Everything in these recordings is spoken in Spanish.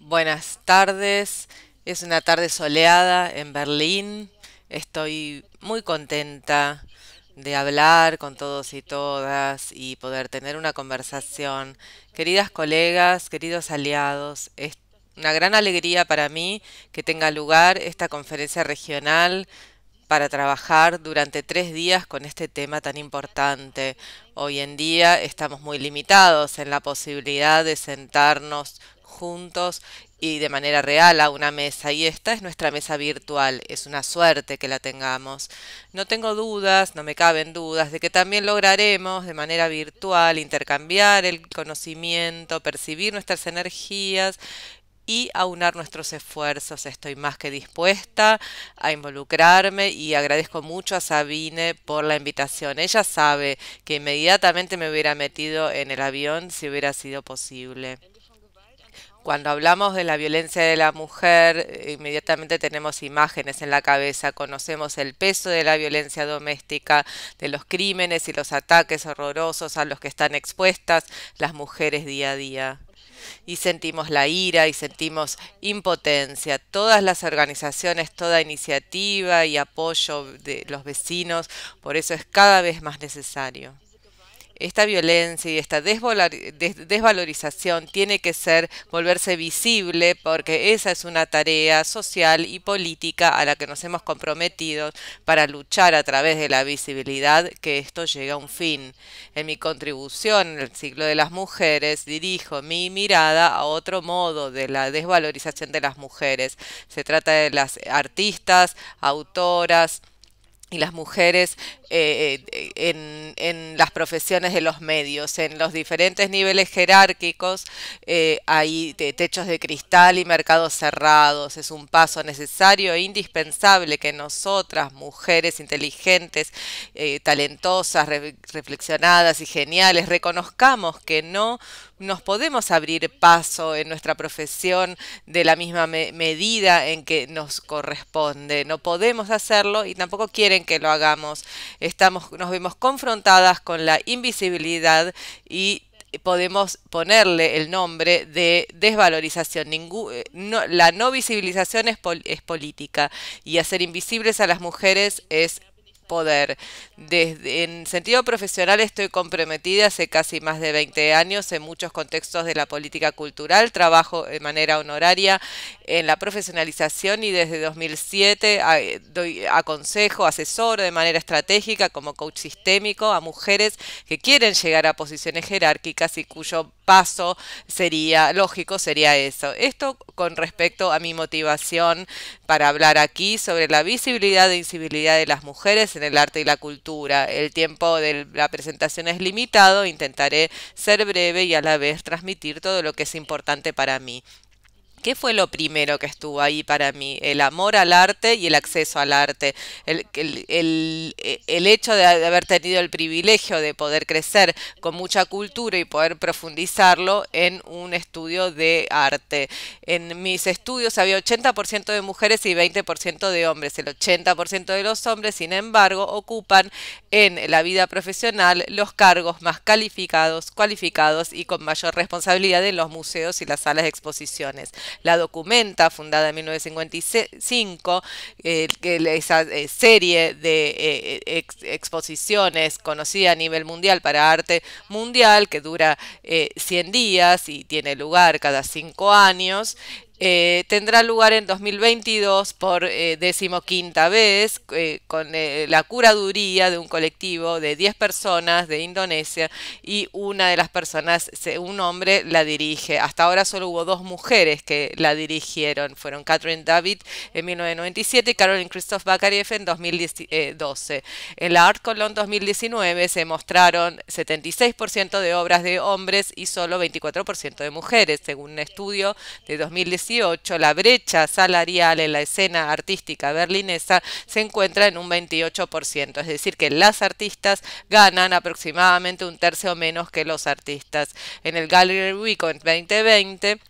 Buenas tardes. Es una tarde soleada en Berlín. Estoy muy contenta de hablar con todos y todas y poder tener una conversación. Queridas colegas, queridos aliados, es una gran alegría para mí que tenga lugar esta conferencia regional para trabajar durante tres días con este tema tan importante. Hoy en día estamos muy limitados en la posibilidad de sentarnos juntos y de manera real a una mesa y esta es nuestra mesa virtual, es una suerte que la tengamos. No tengo dudas, no me caben dudas de que también lograremos de manera virtual intercambiar el conocimiento, percibir nuestras energías y aunar nuestros esfuerzos. Estoy más que dispuesta a involucrarme y agradezco mucho a Sabine por la invitación. Ella sabe que inmediatamente me hubiera metido en el avión si hubiera sido posible. Cuando hablamos de la violencia de la mujer, inmediatamente tenemos imágenes en la cabeza, conocemos el peso de la violencia doméstica, de los crímenes y los ataques horrorosos a los que están expuestas las mujeres día a día y sentimos la ira y sentimos impotencia. Todas las organizaciones, toda iniciativa y apoyo de los vecinos, por eso es cada vez más necesario esta violencia y esta desvalorización tiene que ser volverse visible porque esa es una tarea social y política a la que nos hemos comprometido para luchar a través de la visibilidad que esto llegue a un fin. En mi contribución en el ciclo de las mujeres dirijo mi mirada a otro modo de la desvalorización de las mujeres. Se trata de las artistas, autoras, y las mujeres eh, eh, en, las profesiones de los medios, en los diferentes niveles jerárquicos, eh, hay techos de cristal y mercados cerrados. Es un paso necesario e indispensable que nosotras, mujeres inteligentes, talentosas, reflexionadas y geniales, reconozcamos que no nos podemos abrir paso en nuestra profesión de la misma medida en que nos corresponde. No podemos hacerlo y tampoco quieren que lo hagamos. Estamos, nos vemos confrontadas con la invisibilidad y podemos ponerle el nombre de desvalorización. Eh, no, la no visibilización es, es política y hacer invisibles a las mujeres es poder. Desde, en sentido profesional estoy comprometida hace casi más de 20 años en muchos contextos de la política cultural, trabajo de manera honoraria en la profesionalización y desde 2007 doy aconsejo, asesoro de manera estratégica como coach sistémico a mujeres que quieren llegar a posiciones jerárquicas y cuyo paso sería, lógico sería eso. Esto con respecto a mi motivación para hablar aquí sobre la visibilidad e incivilidad de las mujeres en el arte y la cultura. El tiempo de la presentación es limitado, intentaré ser breve y a la vez transmitir todo lo que es importante para mí. ¿Qué fue lo primero que estuvo ahí para mí? El amor al arte y el acceso al arte. El, hecho de haber tenido el privilegio de poder crecer con mucha cultura y poder profundizarlo en un estudio de arte. En mis estudios había 80% de mujeres y 20% de hombres. El 80% de los hombres, sin embargo, ocupan en la vida profesional los cargos más calificados, cualificados y con mayor responsabilidad en los museos y las salas de exposiciones. La Documenta, fundada en 1955, eh, que esa eh, serie de eh, exposiciones conocida a nivel mundial para arte mundial, que dura 100 días y tiene lugar cada cinco años, eh, tendrá lugar en 2022 por décimo eh, decimoquinta vez eh, con la curaduría de un colectivo de 10 personas de Indonesia y una de las personas, un hombre, la dirige. Hasta ahora solo hubo dos mujeres que la dirigieron. Fueron Catherine David en 1997 y Carolyn Christoph Bakariev en 2012. En la Art Cologne 2019 se mostraron 76% de obras de hombres y solo 24% de mujeres, según un estudio de 2019 la brecha salarial en la escena artística berlinesa se encuentra en un 28%, es decir, que las artistas ganan aproximadamente un tercio menos que los artistas. En el Gallery en 2020,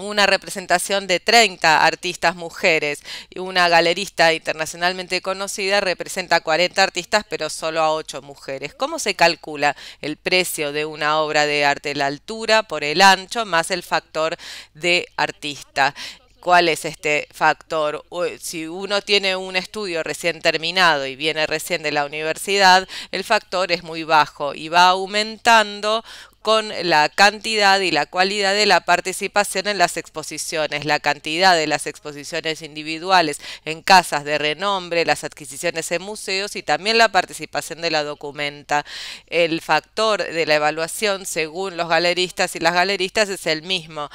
una representación de 30 artistas mujeres y una galerista internacionalmente conocida representa 40 artistas pero solo a 8 mujeres. ¿Cómo se calcula el precio de una obra de arte? La altura por el ancho más el factor de artista cuál es este factor. Si uno tiene un estudio recién terminado y viene recién de la universidad, el factor es muy bajo y va aumentando con la cantidad y la cualidad de la participación en las exposiciones, la cantidad de las exposiciones individuales en casas de renombre, las adquisiciones en museos y también la participación de la documenta. El factor de la evaluación, según los galeristas y las galeristas, es el mismo.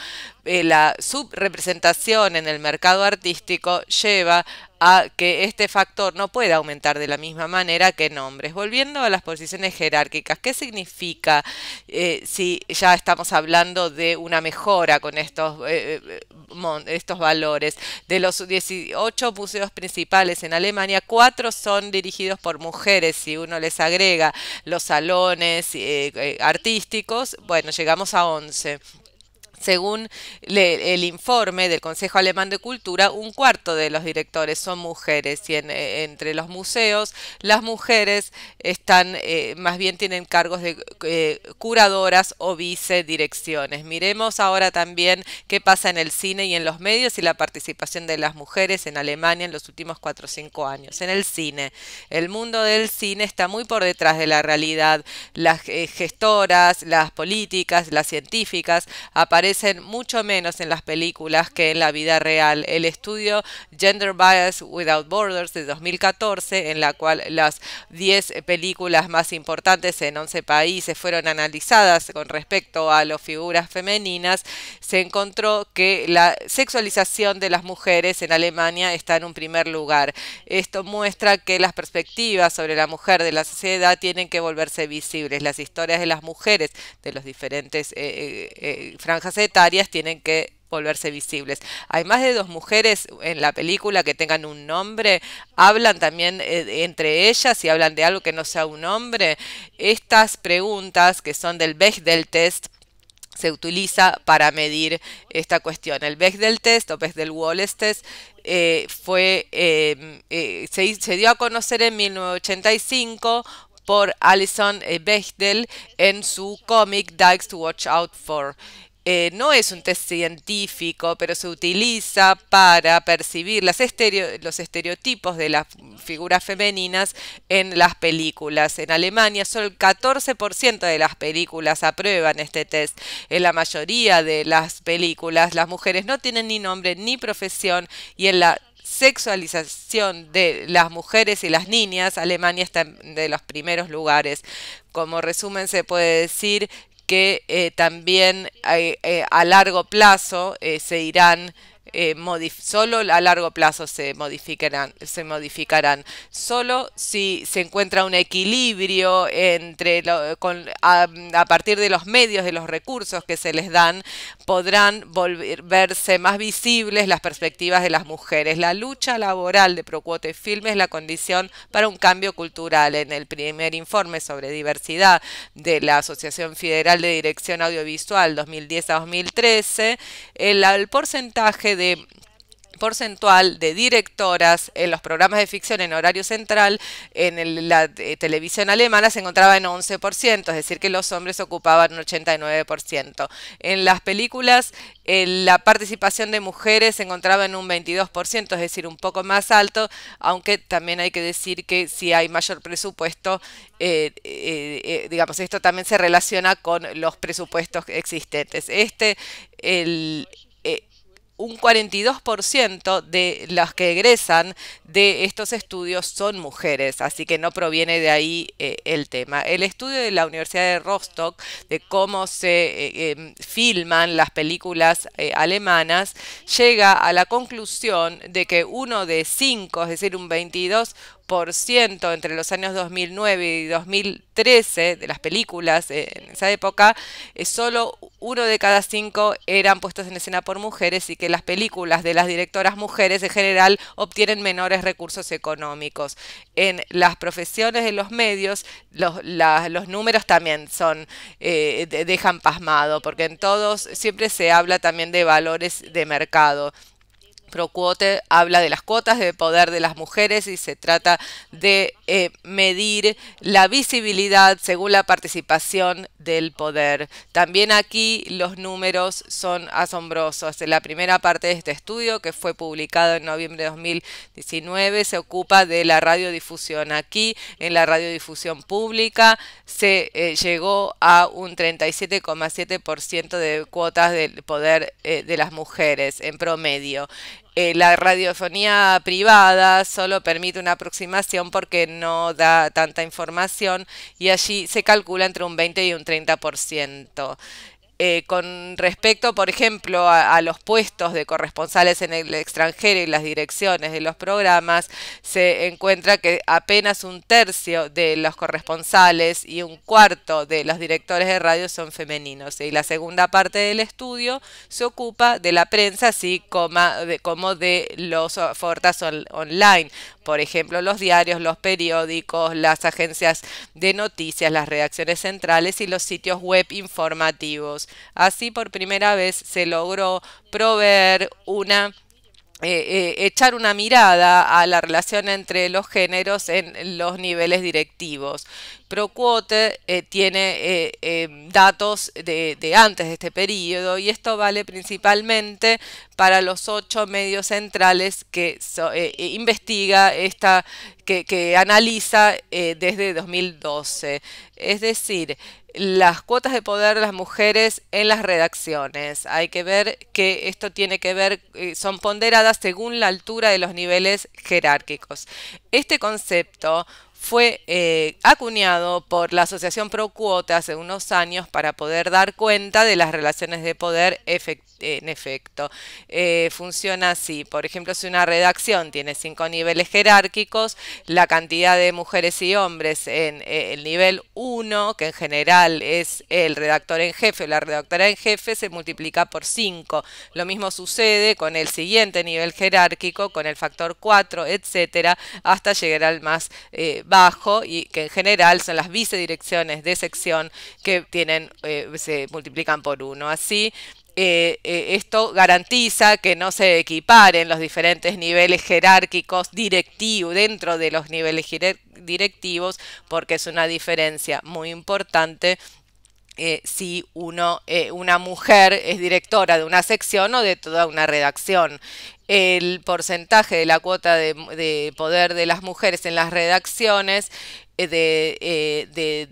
Eh, la subrepresentación en el mercado artístico lleva a que este factor no pueda aumentar de la misma manera que en hombres. Volviendo a las posiciones jerárquicas, ¿qué significa eh, si ya estamos hablando de una mejora con estos, eh, eh, estos valores? De los 18 museos principales en Alemania, cuatro son dirigidos por mujeres. Si uno les agrega los salones artísticos, bueno, llegamos a 11. Según el informe del Consejo Alemán de Cultura, un cuarto de los directores son mujeres y eh, entre los museos las mujeres están, eh, más bien tienen cargos de eh, curadoras o vicedirecciones. Miremos ahora también qué pasa en el cine y en los medios y la participación de las mujeres en Alemania en los últimos cuatro o cinco años. En el cine, el mundo del cine está muy por detrás de la realidad. Las gestoras, las políticas, las científicas aparecen mucho menos en las películas que en la vida real. El estudio Gender Bias Without Borders de 2014, en la cual las 10 películas más importantes en 11 países fueron analizadas con respecto a las figuras femeninas, se encontró que la sexualización de las mujeres en Alemania está en un primer lugar. Esto muestra que las perspectivas sobre la mujer de la sociedad tienen que volverse visibles. Las historias de las mujeres de los diferentes eh, eh, eh, franjas etarias tienen que volverse visibles. Hay más de dos mujeres en la película que tengan un nombre, hablan también eh, entre ellas y hablan de algo que no sea un nombre. Estas preguntas que son del Bechdel test se utiliza para medir esta cuestión. El Bechdel test o Bechdel Wallace test eh, fue, em, eh, se, dio a conocer en 1985 por Alison Bechdel en su cómic Dykes to Watch Out For. Eh, no es un test científico, pero se utiliza para percibir los estereotipos de las figuras femeninas en las películas. En Alemania solo el 14% de las películas aprueban este test. En la mayoría de las películas las mujeres no tienen ni nombre ni profesión y en la sexualización de las mujeres y las niñas, Alemania está de los primeros lugares. Como resumen, se puede decir que eh, también eh, eh, a largo plazo se irán eh, solo a largo plazo se modificarán, se modificarán. Solo si se encuentra un equilibrio entre a, partir de los medios, de los recursos que se les dan, podrán volver, verse más visibles las perspectivas de las mujeres. La lucha laboral de Procuote Filmes Filme es la condición para un cambio cultural. En el primer informe sobre diversidad de la Asociación Federal de Dirección Audiovisual 2010 a 2013, el porcentaje de porcentual de directoras en los programas de ficción en horario central en la eh, televisión alemana se encontraba en 11%, es decir, que los hombres ocupaban un 89%. En las películas eh, la participación de mujeres se encontraba en un 22%, es decir, un poco más alto, aunque también hay que decir que si hay mayor presupuesto, eh, digamos, esto también se relaciona con los presupuestos existentes. Este, el, un 42% de las que egresan de estos estudios son mujeres, así que no proviene de ahí eh, el tema. El estudio de la Universidad de Rostock de cómo se eh, em, filman las películas eh, alemanas llega a la conclusión de que uno de cinco, es decir, un 22%, ciento entre los años 2009 y 2013 de las películas eh, en esa época, eh, solo uno de cada cinco eran puestos en escena por mujeres y que las películas de las directoras mujeres en general obtienen menores recursos económicos. En las profesiones de los medios, los, números también son, eh, dejan pasmado, porque en todos siempre se habla también de valores de mercado. Procuote habla de las cuotas de poder de las mujeres y se trata de eh, medir la visibilidad según la participación del poder. También aquí los números son asombrosos. En la primera parte de este estudio, que fue publicado en noviembre de 2019, se ocupa de la radiodifusión. Aquí, en la radiodifusión pública, se eh, llegó a un 37,7% de cuotas del poder eh, de las mujeres en promedio. Eh, la radiofonía privada solo permite una aproximación porque no da tanta información y allí se calcula entre un 20 y un 30%. Eh, con respecto, por ejemplo, a, los puestos de corresponsales en el extranjero y las direcciones de los programas, se encuentra que apenas un tercio de los corresponsales y un cuarto de los directores de radio son femeninos. Y la segunda parte del estudio se ocupa de la prensa, así como de, los ofertas online, por ejemplo, los diarios, los periódicos, las agencias de noticias, las redacciones centrales y los sitios web informativos. Así por primera vez se logró proveer una eh, eh, echar una mirada a la relación entre los géneros en los niveles directivos. ProQuote eh, tiene datos de, antes de este periodo y esto vale principalmente para los ocho medios centrales que investiga esta, que, que analiza desde 2012. Es decir, las cuotas de poder de las mujeres en las redacciones. Hay que ver que esto tiene que ver, eh, son ponderadas según la altura de los niveles jerárquicos. Este concepto fue eh, acuñado por la Asociación Procuota hace unos años para poder dar cuenta de las relaciones de poder en efecto. Eh, funciona así, por ejemplo, si una redacción tiene cinco niveles jerárquicos, la cantidad de mujeres y hombres en eh, el nivel 1, que en general es el redactor en jefe o la redactora en jefe, se multiplica por 5. Lo mismo sucede con el siguiente nivel jerárquico, con el factor 4, etcétera, hasta llegar al más bajo y que en general son las vicedirecciones de sección que tienen, eh, se multiplican por uno. Así, eh, eh, esto garantiza que no se equiparen los diferentes niveles jerárquicos directivos dentro de los niveles directivos porque es una diferencia muy importante eh, si uno, eh, una mujer es directora de una sección o de toda una redacción. El porcentaje de la cuota de, poder de las mujeres en las redacciones eh, de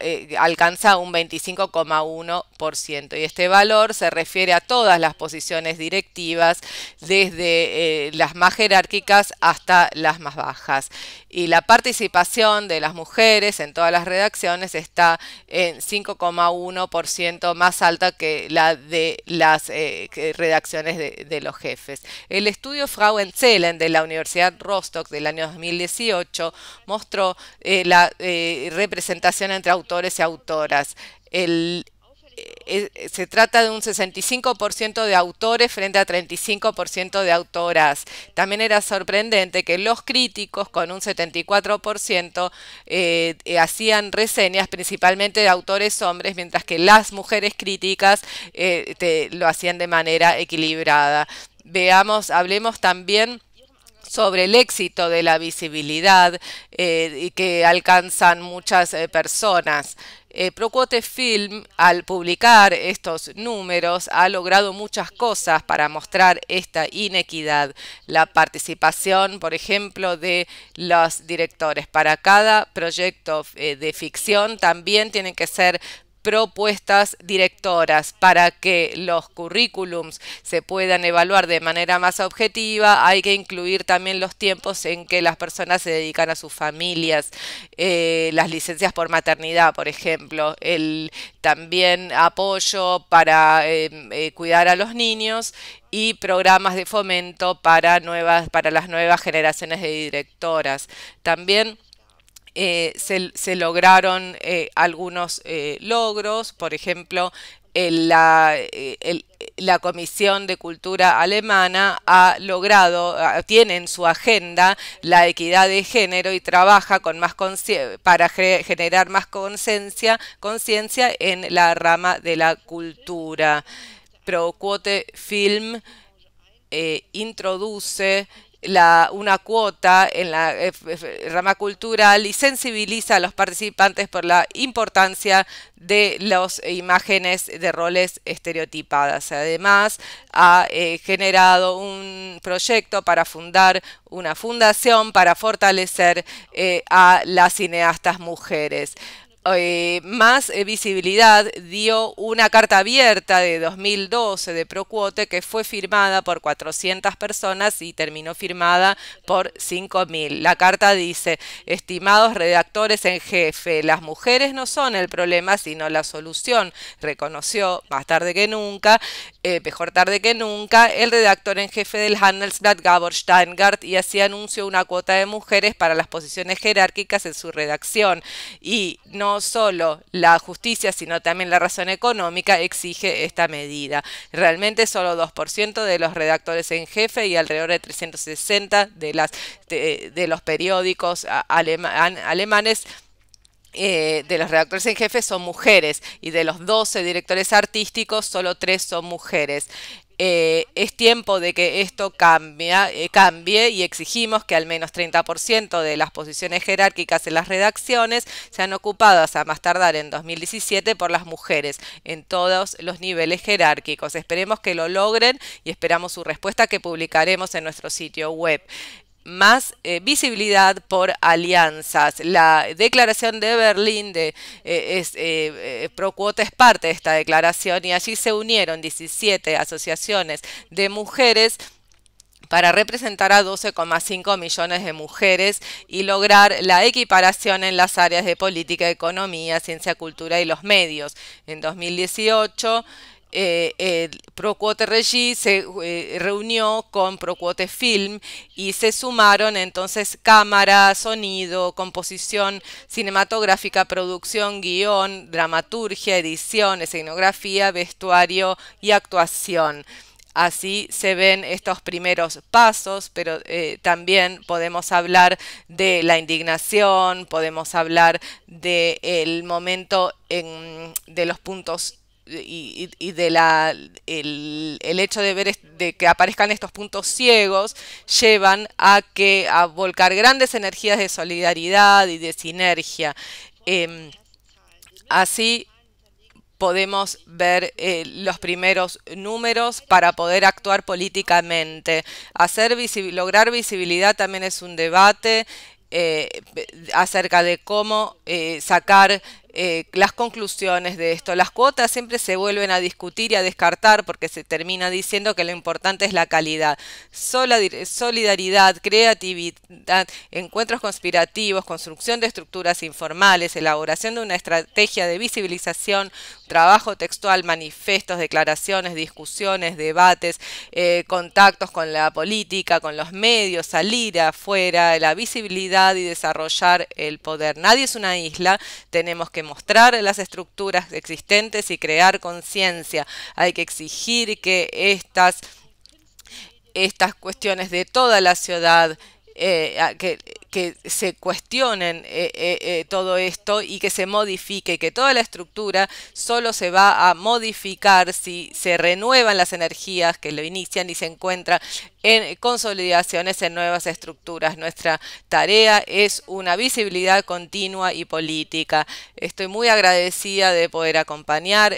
eh, alcanza un 25,1% y este valor se refiere a todas las posiciones directivas desde eh, las más jerárquicas hasta las más bajas y la participación de las mujeres en todas las redacciones está en 5,1% más alta que la de las eh, redacciones de, los jefes. El estudio Frauenzellen de la Universidad Rostock del año 2018 mostró la representación entre autores y autoras. Eh, eh, se trata de un 65% de autores frente a 35% de autoras. También era sorprendente que los críticos, con un 74%, eh, hacían reseñas principalmente de autores hombres, mientras que las mujeres críticas lo hacían de manera equilibrada. Veamos, hablemos también sobre el éxito de la visibilidad eh, y que alcanzan muchas eh, personas. Eh, Procuote Film, al publicar estos números, ha logrado muchas cosas para mostrar esta inequidad. La participación, por ejemplo, de los directores. Para cada proyecto de ficción también tiene que ser propuestas directoras para que los currículums se puedan evaluar de manera más objetiva. Hay que incluir también los tiempos en que las personas se dedican a sus familias, eh, las licencias por maternidad, por ejemplo, el también apoyo para em, eh, cuidar a los niños y programas de fomento para nuevas para las nuevas generaciones de directoras. También eh, se, lograron eh, algunos eh, logros, por ejemplo, la, la Comisión de Cultura Alemana ha logrado, ah, tiene en su agenda la equidad de género y trabaja con más para generar más conciencia en la rama de la cultura. ProQuote Film introduce una cuota en la eh, rama cultural y sensibiliza a los participantes por la importancia de las imágenes de roles estereotipadas. Además, ha eh, generado un proyecto para fundar una fundación para fortalecer eh, a las cineastas mujeres eh, más eh, visibilidad dio una carta abierta de 2012 de Procuote que fue firmada por 400 personas y terminó firmada por 5.000. La carta dice, estimados redactores en jefe, las mujeres no son el problema sino la solución, reconoció más tarde que nunca eh, mejor tarde que nunca, el redactor en jefe del Handelsblatt, Gabor Steingart, y así anunció una cuota de mujeres para las posiciones jerárquicas en su redacción. Y no solo la justicia, sino también la razón económica exige esta medida. Realmente solo 2% de los redactores en jefe y alrededor de 360 de, los periódicos alemanes eh, de los redactores en jefe son mujeres y de los 12 directores artísticos solo 3 son mujeres. Eh, es tiempo de que esto eh, cambie y exigimos que al menos 30% de las posiciones jerárquicas en las redacciones sean ocupadas a más tardar en 2017 por las mujeres en todos los niveles jerárquicos. Esperemos que lo logren y esperamos su respuesta que publicaremos en nuestro sitio web más eh, visibilidad por alianzas. La declaración de Berlín de, eh, eh, es parte de esta declaración y allí se unieron 17 asociaciones de mujeres para representar a 12,5 millones de mujeres y lograr la equiparación en las áreas de política, economía, ciencia, cultura y los medios. En 2018, eh, el Regi se eh, reunió con Procuote Film y se sumaron entonces cámara, sonido, composición cinematográfica, producción, guión, dramaturgia, edición, escenografía, vestuario y actuación. Así se ven estos primeros pasos, pero eh, también podemos hablar de la indignación, podemos hablar del momento de los puntos y, de el, hecho de ver de que aparezcan estos puntos ciegos llevan a que a volcar grandes energías de solidaridad y de sinergia. Em, así podemos ver eh, los primeros números para poder actuar políticamente. Hacer lograr visibilidad también es un debate eh, acerca de cómo eh, sacar eh, las conclusiones de esto. Las cuotas siempre se vuelven a discutir y a descartar porque se termina diciendo que lo importante es la calidad. Solidaridad, creatividad, encuentros conspirativos, construcción de estructuras informales, elaboración de una estrategia de visibilización, trabajo textual, manifestos, declaraciones, discusiones, debates, eh, contactos con la política, con los medios, salir afuera, la visibilidad y desarrollar el poder. Nadie es una isla, tenemos que demostrar las estructuras existentes y crear conciencia. Hay que exigir que estas, estas cuestiones de toda la ciudad eh, que, que se cuestionen eh, eh, eh, todo esto y que se modifique, que toda la estructura solo se va a modificar si se renuevan las energías que lo inician y se encuentra en consolidaciones en nuevas estructuras. Nuestra tarea es una visibilidad continua y política. Estoy muy agradecida de poder acompañar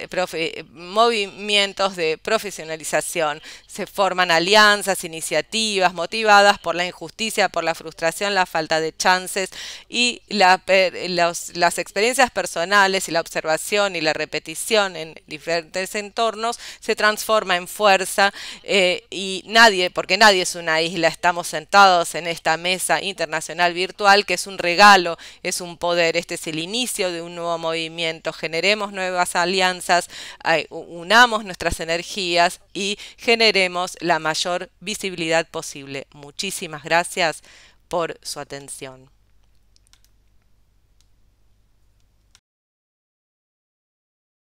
movimientos de profesionalización. Se forman alianzas, iniciativas motivadas por la injusticia, por la frustración, la falta de chances y eh, las experiencias personales y la observación y la repetición en diferentes entornos se transforma en fuerza eh, y nadie, porque nadie es una isla, estamos sentados en esta mesa internacional virtual que es un regalo, es un poder, este es el inicio de un nuevo movimiento, generemos nuevas alianzas, eh, unamos nuestras energías y generemos la mayor visibilidad posible. Muchísimas gracias por su atención.